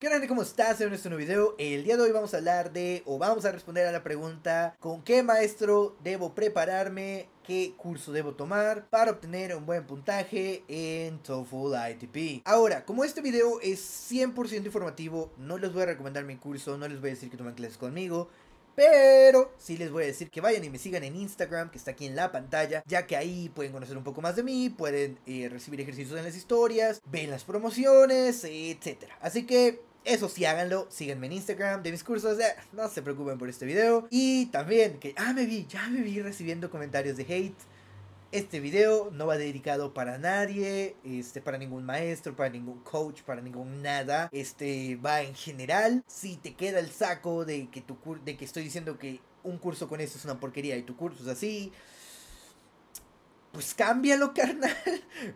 ¿Qué onda ¿Cómo estás? En este nuevo video, el día de hoy vamos a hablar de, o vamos a responder a la pregunta ¿Con qué maestro debo prepararme? ¿Qué curso debo tomar para obtener un buen puntaje en TOEFL ITP? Ahora, como este video es 100% informativo, no les voy a recomendar mi curso, no les voy a decir que tomen clases conmigo pero sí les voy a decir que vayan y me sigan en Instagram, que está aquí en la pantalla, ya que ahí pueden conocer un poco más de mí, pueden eh, recibir ejercicios en las historias, ven las promociones, etc. Así que eso sí, háganlo. Síganme en Instagram de mis cursos. Eh, no se preocupen por este video. Y también que ah, me vi, ya me vi recibiendo comentarios de hate. Este video no va dedicado para nadie, este, para ningún maestro, para ningún coach, para ningún nada. Este va en general. Si te queda el saco de que, tu de que estoy diciendo que un curso con esto es una porquería y tu curso es así, pues cámbialo, carnal.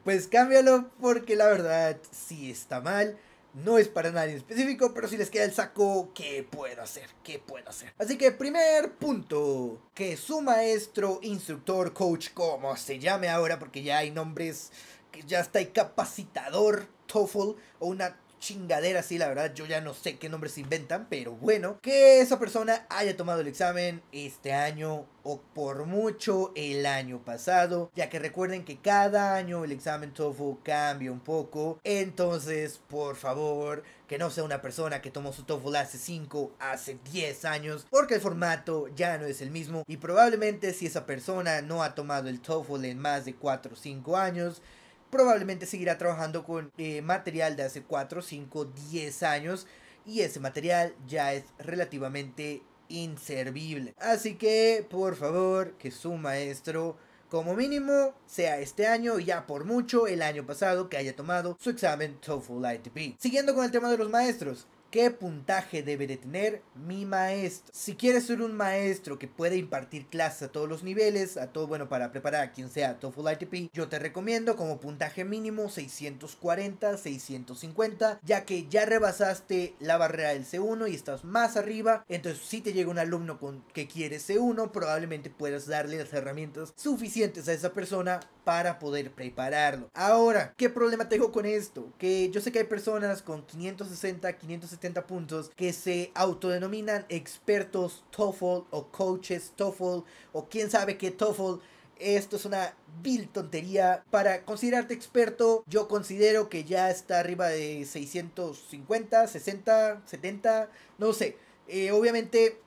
Pues cámbialo porque la verdad sí está mal. No es para nadie en específico, pero si les queda el saco, ¿qué puedo hacer? ¿Qué puedo hacer? Así que primer punto, que su maestro, instructor, coach, como se llame ahora, porque ya hay nombres, que ya está el capacitador TOEFL o una chingadera así, la verdad, yo ya no sé qué nombres inventan, pero bueno, que esa persona haya tomado el examen este año o por mucho el año pasado, ya que recuerden que cada año el examen TOEFL cambia un poco, entonces por favor que no sea una persona que tomó su TOEFL hace 5, hace 10 años, porque el formato ya no es el mismo y probablemente si esa persona no ha tomado el TOEFL en más de 4 o 5 años, probablemente seguirá trabajando con eh, material de hace 4, 5, 10 años y ese material ya es relativamente inservible. Así que por favor que su maestro como mínimo sea este año ya por mucho el año pasado que haya tomado su examen TOEFL ITP. Siguiendo con el tema de los maestros, ¿Qué puntaje debe de tener mi maestro? Si quieres ser un maestro que puede impartir clases a todos los niveles, a todo, bueno, para preparar a quien sea TOEFL ITP, yo te recomiendo como puntaje mínimo 640, 650, ya que ya rebasaste la barrera del C1 y estás más arriba, entonces si te llega un alumno con, que quiere C1, probablemente puedas darle las herramientas suficientes a esa persona para poder prepararlo. Ahora, ¿qué problema tengo con esto? Que yo sé que hay personas con 560, 570 puntos que se autodenominan expertos TOEFL o coaches TOEFL o quién sabe qué TOEFL. Esto es una vil tontería. Para considerarte experto, yo considero que ya está arriba de 650, 60, 70, no sé. Eh, obviamente,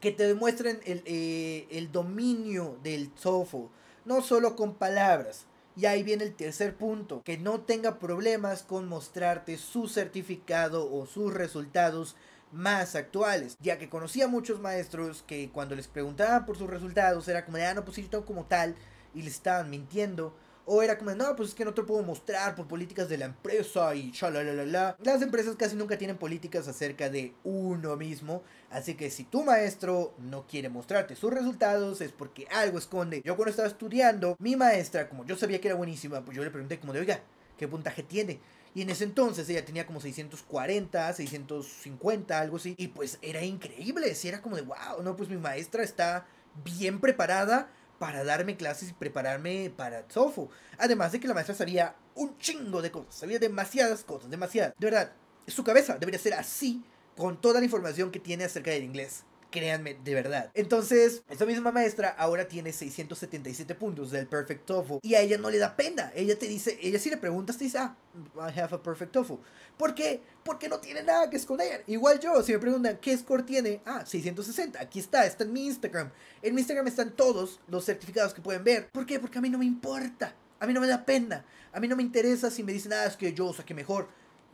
que te demuestren eh, el, dominio del TOEFL, no solo con palabras y ahí viene el tercer punto, que no tenga problemas con mostrarte su certificado o sus resultados más actuales, ya que conocía a muchos maestros que cuando les preguntaban por sus resultados era como de, ah, no, pues como tal, y les estaban mintiendo o era como, no, pues es que no te puedo mostrar por políticas de la empresa y la Las empresas casi nunca tienen políticas acerca de uno mismo. Así que si tu maestro no quiere mostrarte sus resultados es porque algo esconde. Yo cuando estaba estudiando, mi maestra, como yo sabía que era buenísima, pues yo le pregunté como de, oiga, ¿qué puntaje tiene? Y en ese entonces ella tenía como 640, 650, algo así. Y pues era increíble, si era como de, wow, no, pues mi maestra está bien preparada para darme clases y prepararme para tofu Además de que la maestra sabía un chingo de cosas, sabía demasiadas cosas, demasiadas. De verdad, su cabeza debería ser así con toda la información que tiene acerca del inglés. Créanme, de verdad. Entonces, esta misma maestra ahora tiene 677 puntos del Perfect Tofu. Y a ella no le da pena. Ella te dice, ella si le preguntas, te dice, ah, I have a Perfect Tofu. ¿Por qué? Porque no tiene nada que esconder. Igual yo, si me preguntan, ¿qué score tiene? Ah, 660. Aquí está, está en mi Instagram. En mi Instagram están todos los certificados que pueden ver. ¿Por qué? Porque a mí no me importa. A mí no me da pena. A mí no me interesa si me dicen, ah, es que yo saqué mejor.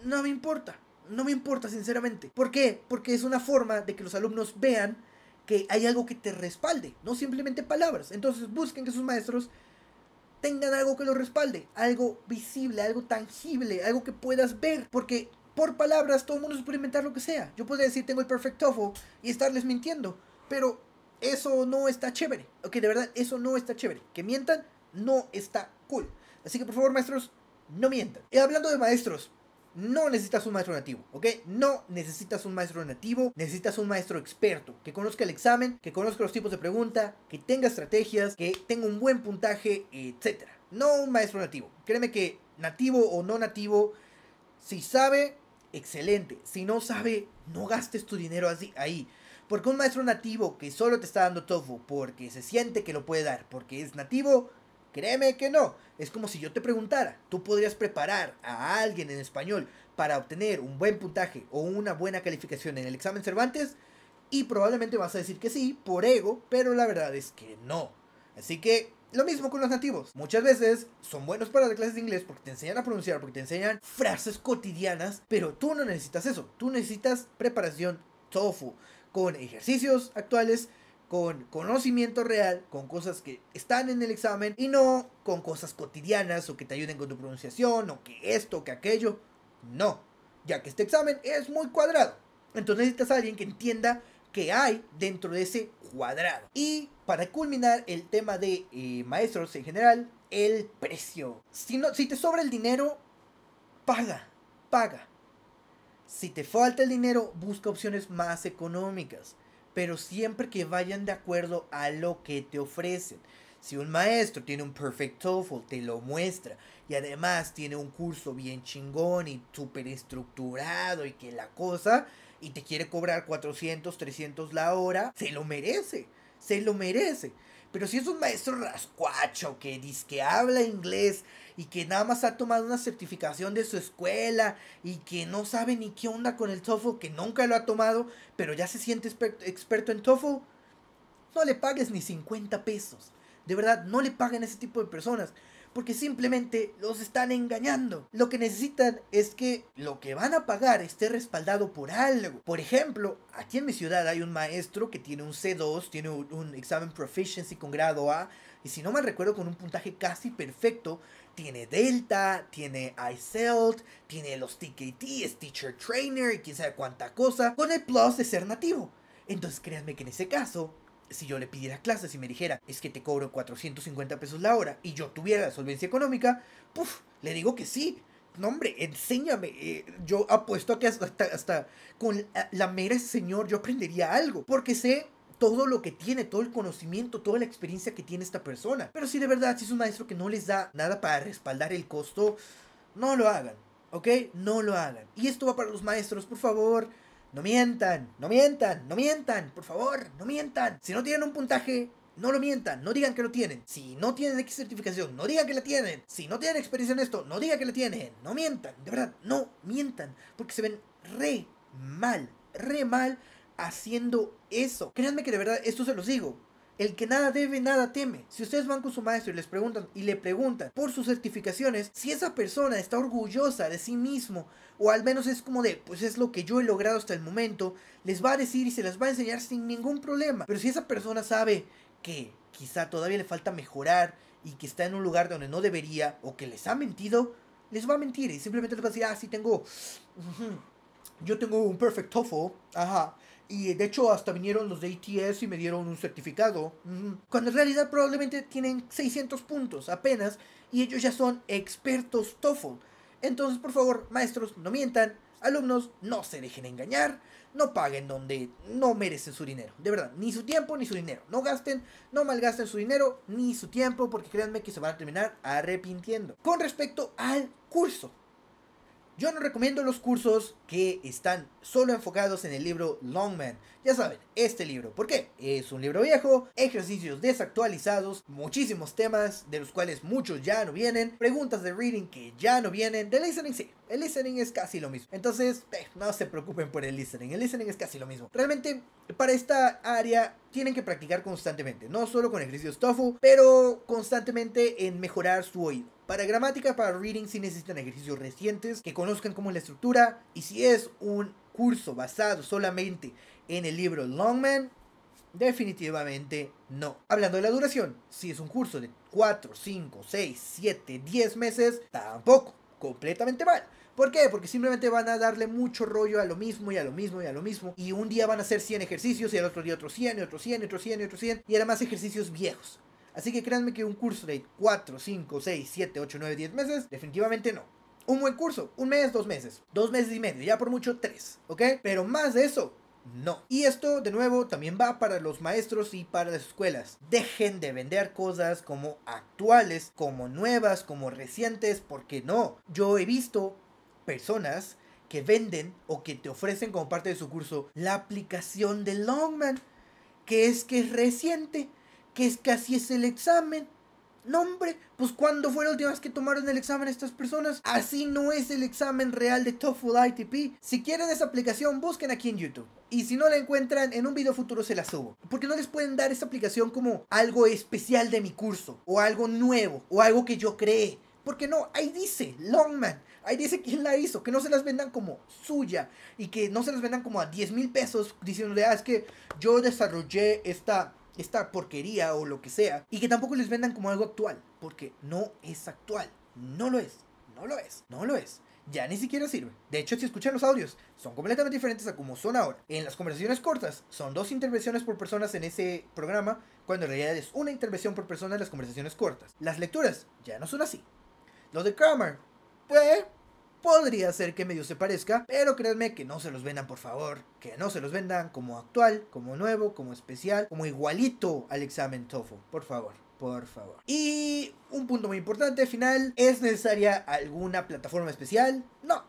No me importa no me importa, sinceramente. ¿Por qué? Porque es una forma de que los alumnos vean que hay algo que te respalde, no simplemente palabras. Entonces busquen que sus maestros tengan algo que los respalde, algo visible, algo tangible, algo que puedas ver, porque por palabras todo el mundo puede inventar lo que sea. Yo podría decir tengo el perfect tofu y estarles mintiendo, pero eso no está chévere. Ok, de verdad, eso no está chévere. Que mientan no está cool. Así que por favor, maestros, no mientan. Y eh, hablando de maestros, no necesitas un maestro nativo, ¿ok? No necesitas un maestro nativo, necesitas un maestro experto, que conozca el examen, que conozca los tipos de pregunta, que tenga estrategias, que tenga un buen puntaje, etc. No un maestro nativo. Créeme que nativo o no nativo, si sabe, excelente. Si no sabe, no gastes tu dinero así, ahí. Porque un maestro nativo que solo te está dando tofu porque se siente que lo puede dar, porque es nativo, Créeme que no. Es como si yo te preguntara, ¿tú podrías preparar a alguien en español para obtener un buen puntaje o una buena calificación en el examen Cervantes? Y probablemente vas a decir que sí, por ego, pero la verdad es que no. Así que lo mismo con los nativos. Muchas veces son buenos para las clases de inglés porque te enseñan a pronunciar, porque te enseñan frases cotidianas, pero tú no necesitas eso. Tú necesitas preparación tofu con ejercicios actuales con conocimiento real, con cosas que están en el examen y no con cosas cotidianas o que te ayuden con tu pronunciación o que esto o que aquello. No, ya que este examen es muy cuadrado. Entonces necesitas a alguien que entienda que hay dentro de ese cuadrado. Y para culminar el tema de eh, maestros en general, el precio. Si, no, si te sobra el dinero, paga, paga. Si te falta el dinero, busca opciones más económicas pero siempre que vayan de acuerdo a lo que te ofrecen. Si un maestro tiene un perfect TOEFL, te lo muestra. Y además tiene un curso bien chingón y súper estructurado y que la cosa, y te quiere cobrar 400, 300 la hora, se lo merece, se lo merece. Pero si es un maestro rascuacho que dice que habla inglés y que nada más ha tomado una certificación de su escuela y que no sabe ni qué onda con el TOEFL, que nunca lo ha tomado, pero ya se siente experto en TOEFL, no le pagues ni 50 pesos. De verdad, no le paguen a ese tipo de personas. Porque simplemente los están engañando. Lo que necesitan es que lo que van a pagar esté respaldado por algo. Por ejemplo, aquí en mi ciudad hay un maestro que tiene un C2, tiene un, examen proficiency con grado A, y si no me recuerdo con un puntaje casi perfecto, tiene Delta, tiene iSelt, tiene los es Teacher Trainer y quién sabe cuánta cosa, con el plus de ser nativo. Entonces créanme que en ese caso, si yo le pidiera clases y me dijera, es que te cobro 450 pesos la hora y yo tuviera la solvencia económica, puff, le digo que sí. No, hombre, enséñame. Eh, yo apuesto a que hasta, con la, la mera señor yo aprendería algo. Porque sé todo lo que tiene, todo el conocimiento, toda la experiencia que tiene esta persona. Pero si de verdad, si es un maestro que no les da nada para respaldar el costo, no lo hagan, ¿ok? No lo hagan. Y esto va para los maestros, por favor. No mientan, no mientan, no mientan, por favor, no mientan. Si no tienen un puntaje, no lo mientan, no digan que lo tienen. Si no tienen X certificación, no digan que la tienen. Si no tienen experiencia en esto, no digan que la tienen. No mientan, de verdad, no mientan. Porque se ven re mal, re mal haciendo eso. Créanme que de verdad, esto se los digo. El que nada debe, nada teme. Si ustedes van con su maestro y les preguntan y le preguntan por sus certificaciones, si esa persona está orgullosa de sí mismo, o al menos es como de, pues es lo que yo he logrado hasta el momento, les va a decir y se las va a enseñar sin ningún problema. Pero si esa persona sabe que quizá todavía le falta mejorar y que está en un lugar donde no debería o que les ha mentido, les va a mentir y simplemente les va a decir, ah, si tengo, yo tengo un perfect tofu. ajá, y de hecho hasta vinieron los de ATS e y me dieron un certificado. Cuando en realidad probablemente tienen 600 puntos apenas y ellos ya son expertos TOEFL. Entonces por favor, maestros, no mientan. Alumnos, no se dejen engañar. No paguen donde no merecen su dinero. De verdad, ni su tiempo ni su dinero. No gasten, no malgasten su dinero ni su tiempo porque créanme que se van a terminar arrepintiendo. Con respecto al curso. Yo no recomiendo los cursos que están solo enfocados en el libro Longman. Ya saben, este libro. ¿Por qué? Es un libro viejo, ejercicios desactualizados, muchísimos temas de los cuales muchos ya no vienen, preguntas de reading que ya no vienen, de listening sí. El listening es casi lo mismo. Entonces, no se preocupen por el listening. El listening es casi lo mismo. Realmente, para esta área tienen que practicar constantemente. No solo con ejercicios tofu pero constantemente en mejorar su oído. Para gramática, para reading, sí necesitan ejercicios recientes, que conozcan cómo es la estructura. Y si es un curso basado solamente en el libro Longman, definitivamente no. Hablando de la duración, si es un curso de 4, 5, 6, 7, 10 meses, tampoco. Completamente mal. ¿Por qué? Porque simplemente van a darle mucho rollo a lo mismo y a lo mismo y a lo mismo. Y un día van a hacer 100 ejercicios y al otro día otros 100 y otros 100 y otros 100 y otros 100. Y además ejercicios viejos. Así que créanme que un curso de 4, 5, 6, 7, 8, 9, 10 meses, definitivamente no. Un buen curso, un mes, dos meses, dos meses y medio, ya por mucho tres, ¿ok? Pero más de eso, no. Y esto, de nuevo, también va para los maestros y para las escuelas. Dejen de vender cosas como actuales, como nuevas, como recientes, porque no. Yo he visto personas que venden o que te ofrecen como parte de su curso la aplicación de Longman, que es que es reciente que es que así es el examen. No, hombre, pues cuando fue la última vez que tomaron el examen estas personas? Así no es el examen real de TOEFL ITP. Si quieren esa aplicación, busquen aquí en YouTube. Y si no la encuentran, en un video futuro se la subo. Porque no les pueden dar esa aplicación como algo especial de mi curso, o algo nuevo, o algo que yo creé. Porque no, ahí dice Longman. Ahí dice quién la hizo. Que no se las vendan como suya. Y que no se las vendan como a 10 mil pesos diciéndole, ah, es que yo desarrollé esta esta porquería o lo que sea, y que tampoco les vendan como algo actual, porque no es actual, no lo es, no lo es, no lo es. Ya ni siquiera sirve. De hecho, si escuchan los audios, son completamente diferentes a como son ahora. En las conversaciones cortas, son dos intervenciones por personas en ese programa, cuando en realidad es una intervención por persona en las conversaciones cortas. Las lecturas ya no son así. Los de Kramer, pues, podría ser que medio se parezca, pero créanme que no se los vendan, por favor. Que no se los vendan como actual, como nuevo, como especial, como igualito al examen TOEFL, por favor por favor. Y un punto muy importante final, ¿es necesaria alguna plataforma especial? No.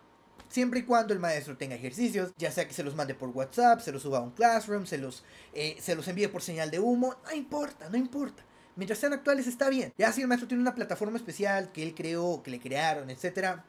Siempre y cuando el maestro tenga ejercicios, ya sea que se los mande por WhatsApp, se los suba a un classroom, se los, eh, se los envíe por señal de humo, no importa, no importa. Mientras sean actuales está bien. Ya si el maestro tiene una plataforma especial que él creó, que le crearon, etcétera,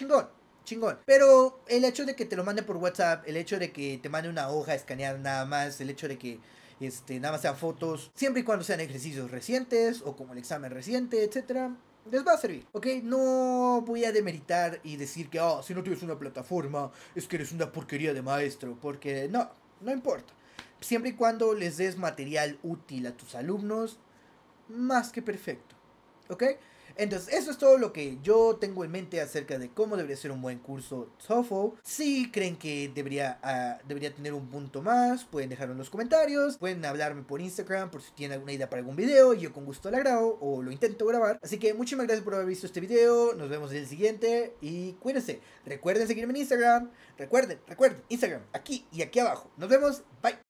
chingón, chingón. Pero el hecho de que te lo mande por WhatsApp, el hecho de que te mande una hoja escanear nada más, el hecho de que este, nada más sean fotos, siempre y cuando sean ejercicios recientes o como el examen reciente, etcétera, les va a servir, ¿ok? No voy a demeritar y decir que, oh, si no tienes una plataforma, es que eres una porquería de maestro, porque no, no importa. Siempre y cuando les des material útil a tus alumnos, más que perfecto, ¿ok? Entonces, eso es todo lo que yo tengo en mente acerca de cómo debería ser un buen curso TOEFL. Si creen que debería, ah, debería tener un punto más, pueden dejarlo en los comentarios. Pueden hablarme por Instagram por si tienen alguna idea para algún video. Yo con gusto la grabo o lo intento grabar. Así que muchísimas gracias por haber visto este video. Nos vemos en el siguiente y cuídense. Recuerden seguirme en Instagram. Recuerden, recuerden, Instagram, aquí y aquí abajo. Nos vemos. Bye.